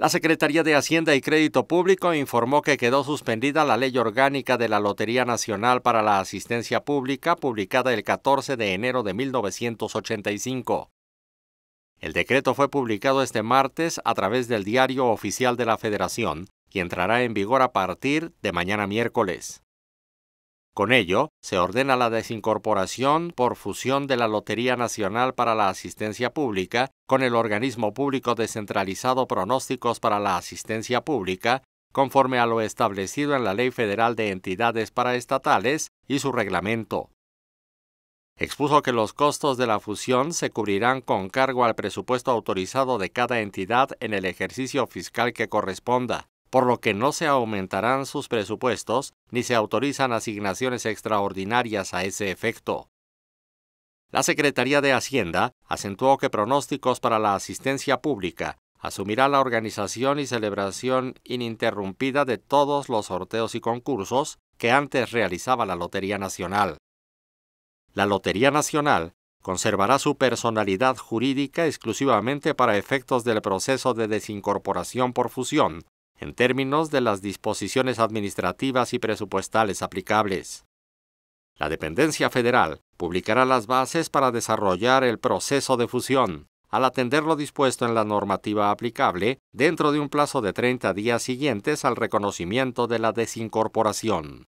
La Secretaría de Hacienda y Crédito Público informó que quedó suspendida la Ley Orgánica de la Lotería Nacional para la Asistencia Pública, publicada el 14 de enero de 1985. El decreto fue publicado este martes a través del Diario Oficial de la Federación y entrará en vigor a partir de mañana miércoles. Con ello, se ordena la desincorporación por fusión de la Lotería Nacional para la Asistencia Pública con el organismo público descentralizado Pronósticos para la Asistencia Pública, conforme a lo establecido en la Ley Federal de Entidades Paraestatales y su reglamento. Expuso que los costos de la fusión se cubrirán con cargo al presupuesto autorizado de cada entidad en el ejercicio fiscal que corresponda por lo que no se aumentarán sus presupuestos ni se autorizan asignaciones extraordinarias a ese efecto. La Secretaría de Hacienda acentuó que pronósticos para la asistencia pública asumirá la organización y celebración ininterrumpida de todos los sorteos y concursos que antes realizaba la Lotería Nacional. La Lotería Nacional conservará su personalidad jurídica exclusivamente para efectos del proceso de desincorporación por fusión, en términos de las disposiciones administrativas y presupuestales aplicables. La dependencia federal publicará las bases para desarrollar el proceso de fusión, al atender lo dispuesto en la normativa aplicable dentro de un plazo de 30 días siguientes al reconocimiento de la desincorporación.